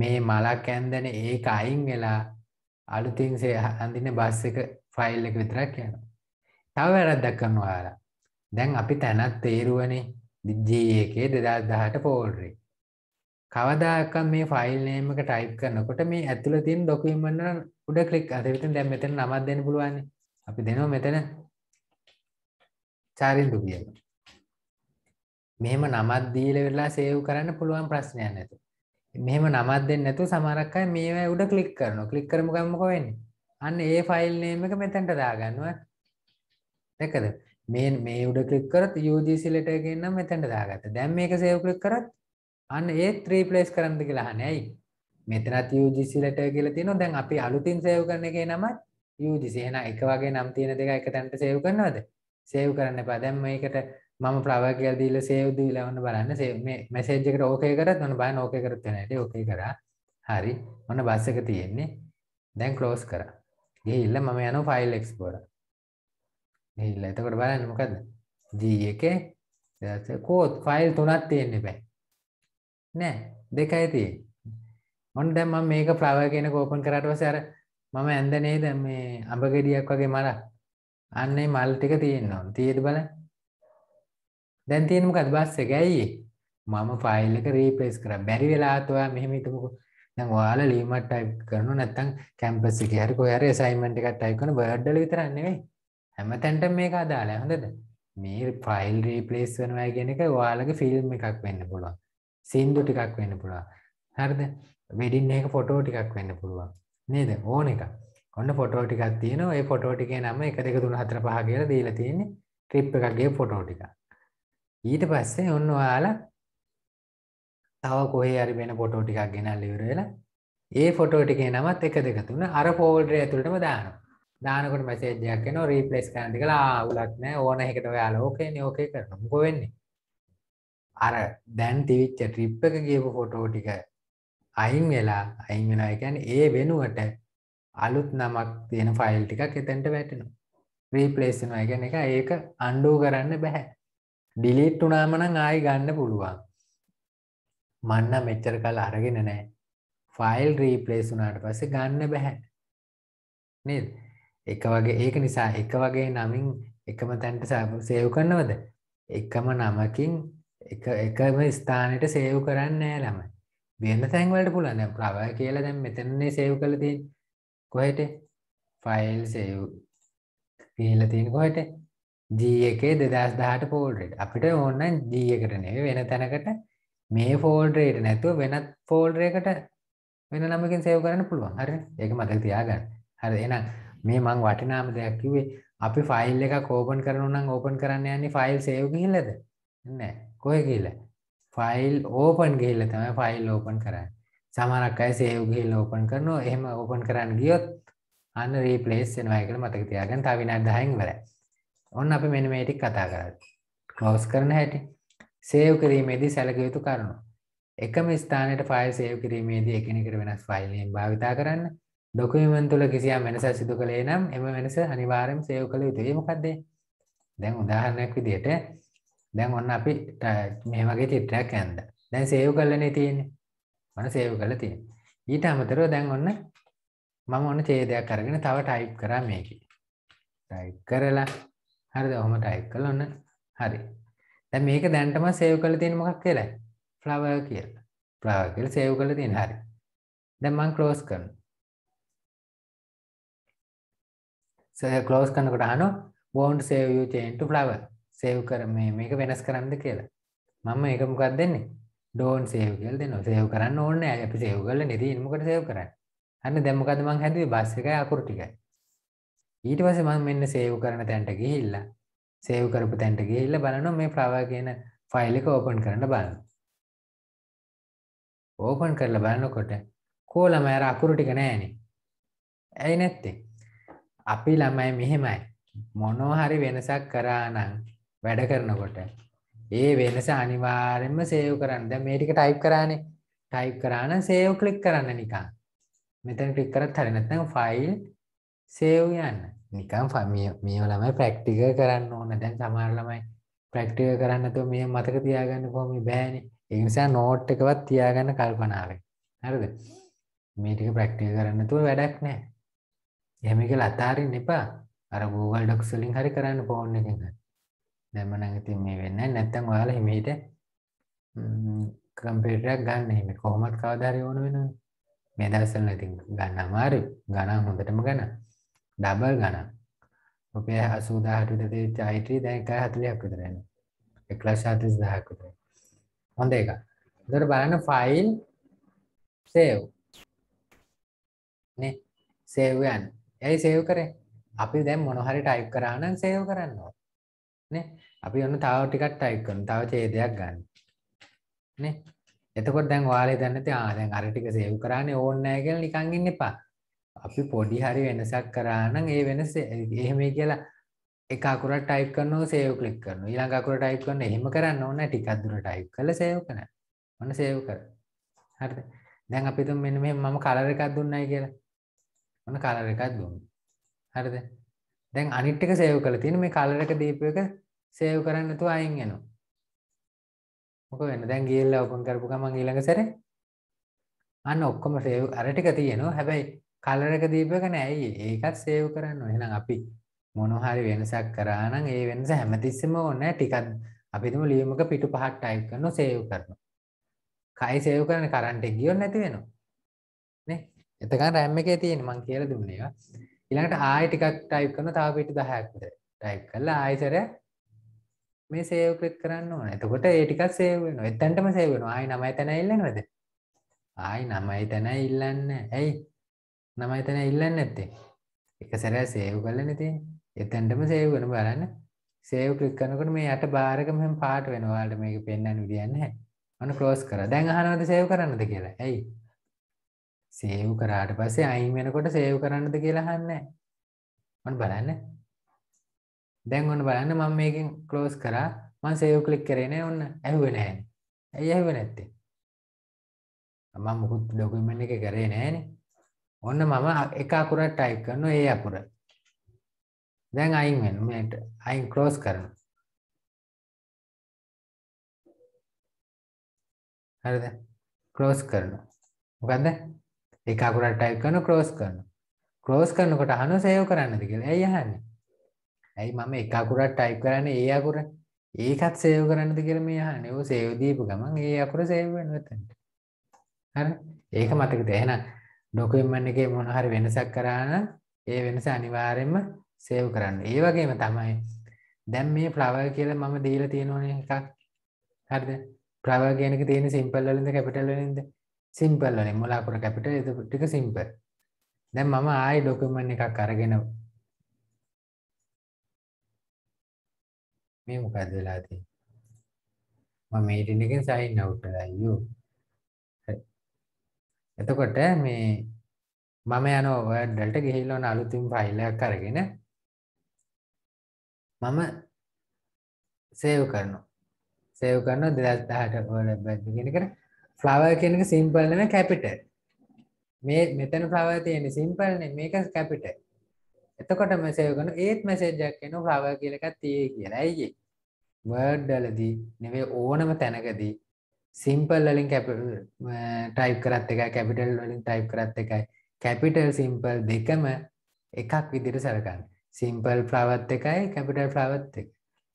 Speaker 2: මේ මලා කැන්දන ඒක අයින් වෙලා අලුතින්සේ අඳින බස් එක ෆයිල් එක විතරක් යන තව වැරද්දක් කරනවා යාලා දැන් අපි තැනත් තේරුවනේ දිජ්ජයකේ දෙදස් දහට පෝල්රේ කවදාකම් මේ ෆයිල් නේමක ටයිප් කරනකොට මේ ඇතුළ තින් ඩොකීමන්න උඩ කලික් අතවිට දැම් මෙතන නමත් දෙන්න පුළුවන්නේ අපි දෙනවා මෙතන චාරිල්දු කියලා. මෙහෙම නමක් දීලා වෙලා සේව් කරන්න පුළුවන් ප්‍රශ්නයක් නැතු. මෙහෙම නමක් දෙන්නේ නැතුව සමහරක් අය මේවා උඩ ක්ලික් කරනවා. ක්ලික් කරම ගමන් මොකද වෙන්නේ? අන්න ඒ ෆයිල් නේම් එක මෙතනට දාගන්නවා. දැකද? මේ මේ උඩ ක්ලික් කරත් UGC letter එකෙන් නම් මෙතනට දාගත්තා. දැන් මේක සේව් ක්ලික් කරත් අන්න ඒත් රීප්ලේස් කරන්නද කියලා අහන්නේ. ඇයි? මෙතනත් UGC letter කියලා තියෙනවා. දැන් අපි අලුතින් සේව් කරන එකේ නමත් UGC. එහෙනම් එක වගේ නම් තියෙන දෙක එක තැනට සේව් කරනවද? සේව් කරන්න එපා. දැන් මේකට මම flower කියලා දීලා save දීලා ඔන්න බලන්න. මේ message එකට okay කරත් ඔන්න බලන්න okay කරත් වෙන හැටි okay කරා. හරි. ඔන්න බස් එක තියෙන්නේ. දැන් close කරා. ගිහිල්ලා මම යනවා file explorer. ගිහිල්ලා එතකොට බලන්න මොකද්ද? G එකේ දැන් කෝඩ් ෆයිල් තුනක් තියෙන්නේ බෑ. නෑ දෙකයි තියෙන්නේ. ඔන්න දැන් මම මේක flower කියන එක open කරාට පස්සේ අර මම ඇන්ද නේද මේ අඹ ගෙඩියක් වගේ මලක් අන්නේ මල් ටික තියෙනවා තියෙද බල දැන් තියෙන මොකද බස් එක ඇයි මම ෆයිල් එක රීප්ලේස් කරා බැරි වෙලාවත් ඔයා මෙහෙම හිතමුකෝ දැන් ඔයාලා ලීමට් ටයිප් කරනවා නැත්නම් කැම්පස් එකේ හරි කොහේ හරි අසයින්මන්ට් එකක් ටයිප් කරන වර්ඩ් වල විතරක් නෙමෙයි හැමතැනටම මේක අදාළයි හොඳද මේ ෆයිල් රීප්ලේස් වෙනවා කියන එක ඔයාලගේ ෆිල්ම් එකක් වෙන්න පුළුවන් සින්දු ටිකක් වෙන්න පුළුවන් හරිද වෙඩින් එක ෆොටෝ ටිකක් වෙන්න පුළුවන් නේද ඕන එක ඔන්න ෆොටෝ ටිකක් තියෙනවා ඒ ෆොටෝ ටිකේ නම 1 2 3 4 5 කියලා දීලා තියෙන්නේ ට්‍රිප් එකගේ ෆොටෝ ටික. ඊට පස්සේ ඔන්න ඔයාලා තව කොහේ හරි වෙන ෆොටෝ ටිකක් ගෙනල්ලා ඉවර වෙලා ඒ ෆොටෝ ටිකේ නමත් 1 2 3 අර ෆෝල්ඩර් ඇතුළටම දානවා. දානකොට මැසේජ් එකක් එනවා රීප්ලේස් කරන්න කියලා ආවුලක් නැහැ ඕන එකකට ඔයාලා ඕකේ නේ ඕකේ කරනවා. මොකෝ වෙන්නේ? අර දැන් තිවිච්ච ට්‍රිප් එක ගියපු ෆොටෝ ටික අයින් වෙලා අයින් වෙනවා කියන්නේ ඒ වෙනුවට අලුත් නමක් තියෙන ෆයිල් ටිකක් එතැන්ට වැටෙනවා රීපලේසින ගැන එක ඒක අන්ඩෝ කරන්න බැහැ ඩිලිට් උනාමනං ආය ගන්න පුළුවන් මන්න මෙච්චර කල් අරගෙන නෑ ෆයිල් රීපලේස් වුනාට පස්සේ ගන්න බැහැ නේද එක වගේ ඒක නිසා එක වගේ නමින් එකම තැන්ට සේව් කරනවද එකම නමකින් එකම ස්ථානයට සේව් කරන්න ෑ ළම වෙන තැන්වලට පුළන්න ප්‍රවා කියලා දැම් මෙතැන්නේ සේව් කළ තිී කොහෙට ෆයිල් සේව් කියල තියෙන කොහට ජී එකේ දෙදස් දාට පෝල්ඩට අපිට ඕන්න ජී එකට නෙව වෙන තැනකට මේ ෆෝල්ඩරේට නැතුව වෙනත් ෆෝල්ඩරයකට වෙන නමකින් සේව් කරන්න පුළුවන් හර එක මතක තියාගන්න හර එනම් මේ මං වටිනාම දෙයක් කිවේ අපි ෆයිල් එක කෝපන් කරනුනම් ඕපන් කරන්න යන්නේ ෆයිල් සේව් ගහිල්ලද නෑ කොය කියල ෆයිල් ඕපන් ගහිල්ල තම ෆයිල් ඕපන් කරන්න සමහරක් අය සේව් ගිහිල්ලා ඕපන් කරනවා. එහෙම ඕපන් කරන්න ගියොත් අන්න රීප්ලේස් වෙනවා කියලා මතක තියාගන්න. තව විනාඩි 10න් ඉවරයි. ඔන්න අපි මෙන්න මේ ටික කතා කරා. ක්ලෝස් කරන හැටි. සේව් කිරීමේදී සැලකිය යුතු කරුණු. එකම ස්ථානයට ෆයිල් සේව් කිරීමේදී එකිනෙකට වෙනස් ෆයිල් නේම් භාවිතා කරන්න. ඩොකියමන්ට් තුළ කිසියම් වෙනසක් සිදු කළේ නම් එම වෙනස අනිවාර්යයෙන් සේව් කළ යුතුයි. මොකද දැන් උදාහරණයක් විදිහට දැන් ඔන්න අපි මේ වගේ චිත්‍රයක් ඇඳ. දැන් සේව් කරලානේ තියෙන්නේ. මම සේව් කරලා තියෙනවා. ඊට අමතරව දැන් ඔන්න මම ඔන්න ඡේදයක් අරගෙන තව ටයිප් කරා මේකේ. ටයිප් කරලා හරිද? ඔහොම ටයිප් කළා ඔන්න හරි. දැන් මේක දැන් තමයි සේව් කරලා තියෙන මොකක් කියලා? flower කියලා. flower කියලා සේව් කරලා තියෙන හරි. දැන් මම close කරනවා. සර් close කරනකොට අහනවා want save you change to flower. save කර මේ මේක වෙනස් කරන්නද කියලා. මම මේක මොකක්ද දෙන්නේ? ඩෝන් සේව් කියල් දෙන සේව් කරන්න ඕන්න අපි සේව් කල නෙති ඉමකට සේව් කරන්න අන්න දැමකද මං හැදේ බස් එකයි අකුරු ටිකයි ඊට පස මං මෙන්න සේව් කරන තැන්ට ගිහිල්ල සේව් කරපු තැන්ට ගිහිල්ල බලන මේ ප්‍රවා කියන ෆයිල් එක ඕපන් කරන්න බලන්න ඕපන් කරලා බලන්නකොට කෝල මෑර අකුරු ටික නෑන ඇයි නැත්තේ අපි ළමයි මෙහෙමයි මොනෝ හරි වෙනසක් කරානං වැඩ කරනකොට ඒ වෙනස අනිවාර්යෙන්ම සේව් කරන්න. දැන් මේ ටික ටයිප් කරානේ. ටයිප් කරා නම් සේව් ක්ලික් කරන්න නිකන්. මෙතන ක්ලික් කරත් හරිය නැත්නම් ෆයිල් සේව් යන්න. නිකන් මේව ළමයි ප්‍රැක්ටිකල් කරන්න ඕන. දැන් සමහර ළමයි ප්‍රැක්ටිකල් කරන්න නැතුව මේ මතක තියාගන්න කොහොම බෑනේ. ඒ නිසා නෝට් එකවත් තියාගන්න කල්පනාවේ. හරිද? මේ ටික ප්‍රැක්ටිකල් කරන්න නැතුව වැඩක් නැහැ. එහෙම එක අතාරින්න එපා. අර Google Docs වලින් හරි කරන්න ෆෝන් එකෙන් හරි. දැම්ම නම් ඉතින් මේ වෙන්නේ නැහැ. නැත්තම් ඔයාලා හිමීට කම්පියුටර් එකක් ගන්න හිමි. කොහොමත් කවදා හරි ඕන වෙනවනේ. මේ දවස්වල ඉතින් ගන්න අමාරුයි. ගණන් හොඳටම ගණන්. ඩබල් ගණන්. රුපියල් 80000ට විතර දෙච්ච IT දැන් 140ක් විතර යනවා. 140000ක් විතර. හොඳ එකක්. ඒකට බලන්න ෆයිල් සේව්. නේ සේව් යන. එයි සේව් කරේ. අපි දැන් මොන හරි ටයිප් කරා නම් සේව් කරන්න ඕන. නේ අපි ඔන්න තව ටිකක් ටයිප් කරන තව ඡේදයක් ගන්න නේ එතකොට දැන් ඔයාලා හිතන්නේ තියා ආ දැන් අර ටික සේව් කරානේ ඕනේ නැහැ කියලා නිකන් ඉන්න එපා අපි පොඩි හරි වෙනසක් කරා නම් ඒ වෙනස එහෙමයි කියලා එක අකුරක් ටයිප් කරනවා සේව් ක්ලික් කරනවා ඊළඟ අකුර ටයිප් කරනවා එහෙම කරන්න ඕනේ ටිකක් දුර ටයිප් කරලා සේව් කරන්න ඔන්න සේව් කර හරිද දැන් අපි තුන් මෙන්න මෙහෙම මම කලර් එකක් දුන්නයි කියලා ඔන්න කලර් එකක් දුන්නා හරිද දැන් අනිත් එක සේව් කරලා තියෙන මේ කලර් එක දීපු එක සේව් කරන්න නැතුව අයින් යනවා. මොක වෙන්න දැන් ගිහිල්ලා ඕපන් කරපු ගමන් ඊළඟ සැරේ අන්න ඔක්කොම සේව් අර ටික තියෙනවා. හැබැයි කලර් එක දීපක නෑ. ඒකත් සේව් කරන්න ඕනේ. එහෙනම් අපි මොනවා හරි වෙනසක් කරා නම් ඒ වෙනස හැමතිස්සෙම ඕනේ ටිකක් අපි හිතමු ලියුමක පිටු පහක් ටයිප් කරනවා සේව් කරනවා. කයි සේව් කරන කරන්ට් එක ගියොත් නැති වෙනවා. නේ? එතකන් RAM එකේ තියෙන මං කියලා දුන්නේ ඒවා. ඊළඟට ආයෙ ටිකක් ටයිප් කරනවා තව පිටු 10ක් විතර. ටයිප් කරලා ආයෙ සැරයක් මේ සේව් කලික් කරන්න ඕන එතකොට ඒටිකක් සේවෙන එතැන්ටම සේවෙන ආයි නමයි තැන ඉල්ලන්නද ආයි නමයි තැන ඉල්ලන්න ඇයි නමයි තැන ඉල්ලන්න ඇත්තේ එක සැරෑ සේව් කල නති එතැන්ටම සේව්වන බලන්න සේව් කලික් කනකට මේ යට භාරකමහම පාට වෙනවාට මේක පෙන්න්න විදියන්න අන ක්‍රෝස් කර දැන් අහනවද සේව් කරන්නද කියලා ඇයි සේව් කරාට පස්සේ අයින් වෙනකොට සේව් කරන්නද කියලා හන්න ඔන් බලන්න දැන් ඔන්න බලන්න මම මේකින් ක්ලෝස් කරා මං සේව් ක්ලික් කරේ නෑ ඔන්න ඇහුවේ නෑ. ඇයි ඇහුවේ නැත්තේ? මම මොකුත් ඩොකියුමන්ට් එක කරේ නෑනේ. ඔන්න මම එක අකුරක් ටයිප් කරනවා ඒ අකුර. දැන් අයින් වෙනවා මේට. අයින් ක්ලෝස් කරනවා.
Speaker 1: හරිද? ක්ලෝස්
Speaker 2: කරනවා. මොකද්ද? එක අකුරක් ටයිප් කරනවා ක්ලෝස් කරනවා. ක්ලෝස් කරනකොට අහනවා සේව් කරන්නද කියලා. ඇයි අහන්නේ? ඇයි මම එක අකුරක් ටයිප් කරන්නේ ඒ අකුර ඒකත් සේව් කරන්නද කියලා මේ අහන්නේ. ඔය සේව් දීපු ගමන් ඒ අකුර සේව් වෙනවා එතනට. හරි? ඒක මතකද? එහෙනම් ඩොකියුමන්ට් එකේ මොන හරි වෙනසක් කරා නම් ඒ වෙනස අනිවාර්යයෙන්ම සේව් කරන්න. ඒ වගේම තමයි දැන් මේ flower කියලා මම දීලා තියෙනෝනේ එකක්. හරිද? flower කියන එක තියෙන්නේ simple වලින්ද capital වලින්ද? සිම්පල් වලින් මුල අකුර කැපිටල් ඒක ටික සිම්පල්. දැන් මම ආයි ඩොකියුමන්ට් එකක් අරගෙන මේ මොකද වෙලා තියෙන්නේ මම මීටින් එකෙන් සයින් අවුට් වෙලා අයියෝ එතකොට මේ මම යන Word වලට ගිහිල්ලා ඔන අලුතින් ෆයිල් එකක් අරගෙන මම සේව් කරනවා සේව් කරනවා 2018 වල බැඳගෙන කර flower කියන එක simple නෙමෙයි capital මේ මෙතන flower තියෙන්නේ simple නේ මේක capital එතකොට මෙසේව් කරන ඒත් මෙසේජ් එකක් එනවා flower කියලා එකක් තියේ කියලා. ඇයි ඒ? word වලදී නෙවෙයි ඕනම තැනකදී simple වලින් type කරත් එකයි capital වලින් type කරත් එකයි capital simple දෙකම එකක් විදිහට සැලකන්න. simple flower එකයි capital flower එක.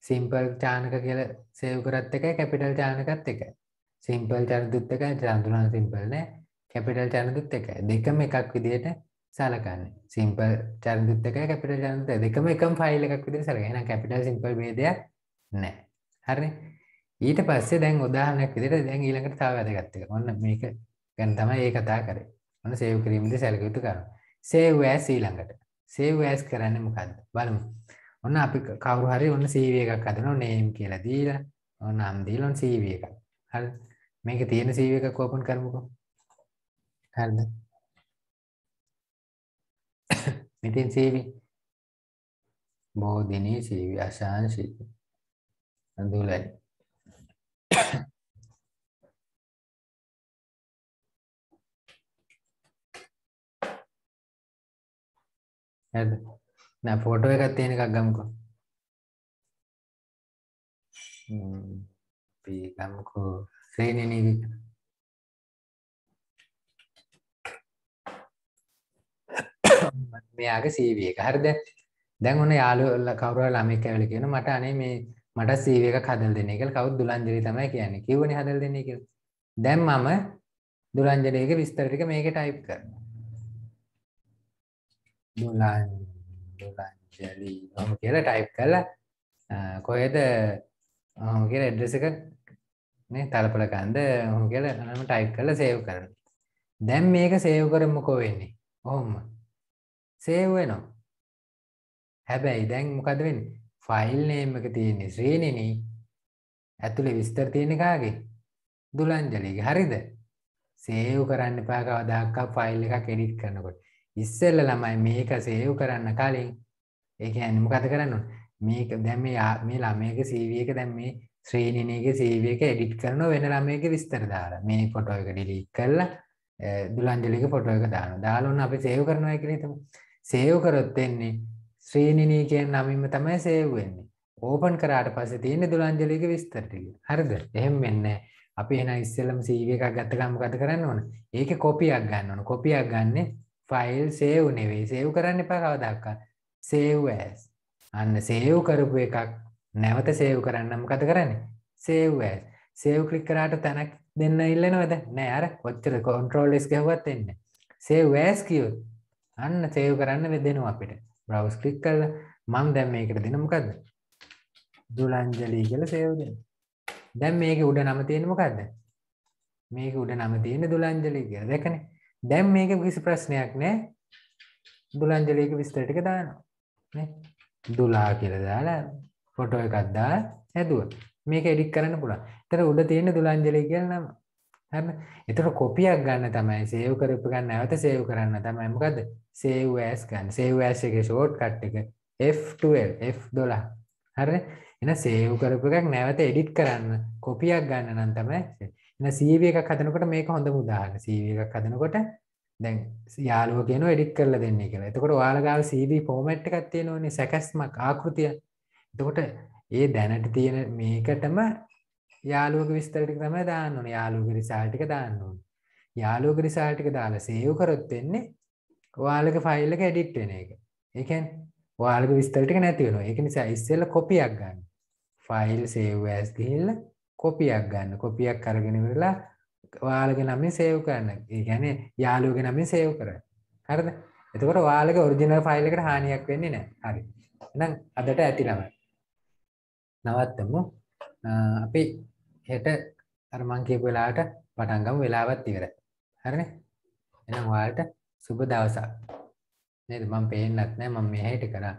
Speaker 2: simple චානක කියලා save කරත් එකයි capital චානකත් එකයි. simple චානදුත් එකයි චානදුනා simple නෑ. capital චානදුත් එකයි. දෙකම එකක් විදිහට සලකන්න සිම්පල් චරදුත් එක කැපිටල් චරත දෙකම එකම් ෆයිල් එකක් විදිර සරගෙන කැපිටල් සිම්පල් බේදයක් නෑ හරි ඊට පස්සේ දැන් උදාහනක් විදිර දැන් ඊළඟට තාව වැදගත්තක ඔන්න මේක ගැන තමයි ඒ කතා කර ඔන්න සේව් කිරීමද සැලකයුතු කර සේවෑස් ඊළඟට සේවෑස් කරන්න මොකක්ද බලමු ඔන්න අපි කවරු හරි ඔන්න සීවිය එකක් අදන නේම් කියලා දීලා ඔන්න අම්දීලොන් සීවිය එකක් හල් මේක තියෙන සීවිය එකක් කෝපන් කරමුකෝ හල්ද ඉතින්
Speaker 1: සීවි බෝධිනී සීවි අශාංශී අඳුලයි හරිද නෑ ෆොටෝ එකක් තියෙන එකක් ගමුකෝ ම්ම් පී ගමුකෝ ශ්‍රේණිනී
Speaker 2: මෙයාගේ CV එක. හරිද? දැන් ඔන්න යාළුවෝ කවුරු හරි ළමෙක් ඇවිල්ලා කියනවා මට අනේ මේ මට CV එකක් හදලා දෙන්න කියලා. කවුද දුලංජලි තමයි කියන්නේ. කිව්වනේ හදලා දෙන්න කියලා. දැන් මම දුලංජලිගේ විස්තර ටික මේකේ ටයිප් කරනවා. දුලං දුලංජලි ඔහොම කියලා ටයිප් කරලා කොහෙද ඔහොම කියලා ඇඩ්‍රස් එක නේ තලපල කන්ද ඔහොම කියලා අනම ටයිප් කරලා සේව් කරනවා. දැන් මේක සේව් කරමුකෝ වෙන්නේ. ඔහොම. සේව් වෙනවා. හැබැයි දැන් මොකද වෙන්නේ? ෆයිල් නේම් එක තියෙන්නේ ශ්‍රේණිනේ. ඇතුලේ විස්තර තියෙන්නේ කාගේ? දුලංජලිගේ. හරිද? සේව් කරන්න එපා කවදාකවත් ෆයිල් එකක් එඩිට් කරනකොට. ඉස්සෙල්ල ළමයි මේක සේව් කරන්න කලින් ඒ කියන්නේ මොකද කරන්න ඕන? මේක දැන් මේ මේ ළමයාගේ CV එක දැන් මේ ශ්‍රේණිනේගේ CV එක එඩිට් කරනවා වෙන ළමයාගේ විස්තර දාලා. මේ ෆොටෝ එක ඩිලීට් කරලා දුලංජලිගේ ෆොටෝ එක දානවා. දාලා ඔන්න අපි සේව් කරනවා කියලා හිතමු. සේව් කරොත් එන්නේ ශ්‍රීණිනී කියෙන් නමින්ම තමයි සේව් වෙන්නේ ඕපන් කරාට පස තියෙන දුරංජලික විස්තරටික හරිද එහෙම වෙන්න අපි එන ඉස්සලම සීව එකක් ගත්තකම කත කරන්න ඕන ඒක කොපියක් ගන්න ඕන කොපියක් ගන්න ෆයිල් සේව් නෙවෙයි සේව් කරන්න එපා කවදක්කා සේව් ඇස් අන්න සේව් කරපු එකක් නැවත සේව් කරන්නම කත කරන්නේ සේව් ඇස් සේව් කලික් කරාට තැනක් දෙන්න ඉල්ලනවද නෑ අර කොච්චර කොන්ට්‍රෝල් ස් ගැහුවත් එන්න සේව් ඇස් කියවත් අන්න සේව් කරන්න දෙනවා අපිට බ්‍රවස් ක්ලික් කරලා මං දැන් මේකට දෙන මොකද්ද දුලංජලි කියලා සේව් දෙන්න දැන් මේකේ උඩ නම තියෙන්නේ මොකද්ද මේක උඩ නම තියෙන්නේ දුලංජලි කියලා දැකනේ දැන් මේක කිසි ප්‍රශ්නයක් නැහැ දුලංජලික විස්තර ටික දානවා නේ දුලා කියලා දාලා ෆොටෝ එකක් දාලා හැදුවා මේක එඩිට් කරන්න පුළුවන්. ඒතර උඩ තියෙන දුලංජලි කියලා නම හැම එතක කොපියක් ගන්න තමයි සේව් කරපු ගන්න ඇවත සේව් කරන්න තමයි මොකද සේවස් ගන්න සේවස් එක ෂෝට් කට් එක F12 දොලා හර එන සේව් කරපු එකක් නැවත එඩිට් කරන්න කොපියක් ගන්න නම් තමයි එන සීව එකක් හදනකොට මේක හොඳ මුදාහන සීව එකක් හදනකොට දැන් යාලුව කියෙන එඩික් කරල දෙන්න කියලා එතකොට වාලගාව සීවී පෝමට් එකක් තියෙනවනේ සැකස්මක් ආකෘතිය එතකොට ඒ දැනට තියෙන මේකටම යාළුවගේ විස්තර ටික තමයි දාන්න ඕනේ. යාළුවගේ රිසාල් ටික දාන්න ඕනේ. යාළුවගේ රිසාල් ටික දාලා සේව් කරොත් වෙන්නේ ඔයාලගේ ෆයිල් එක එඩිට් වෙන එක. ඒ කියන්නේ ඔයාලගේ විස්තර ටික නැති වෙනවා. ඒක නිසා ඉස්සෙල්ලා කොපියක් ගන්න. ෆයිල් සේව් ඇස් ගිහිල්ලා කොපියක් ගන්න. කොපියක් අරගෙන ඉවරලා ඔයාලගේ නමින් සේව් කරන්න. ඒ කියන්නේ යාළුවගේ නමින් සේව් කරන්න. හරිද? එතකොට ඔයාලගේ ඔරිජිනල් ෆයිල් එකට හානියක් වෙන්නේ නැහැ. හරි. එහෙනම් අදට ඇති ළමයි. නවත්තමු. අපි හෙට අර මං කියපු වෙලාවට පටන් ගමු වෙලාවත් ඉවරයි. හරිනේ? එහෙනම් ඔයාලට සුබ දවසක්. නේද? මම පේන්නත් නැහැ
Speaker 1: මම මෙහෙට කරා.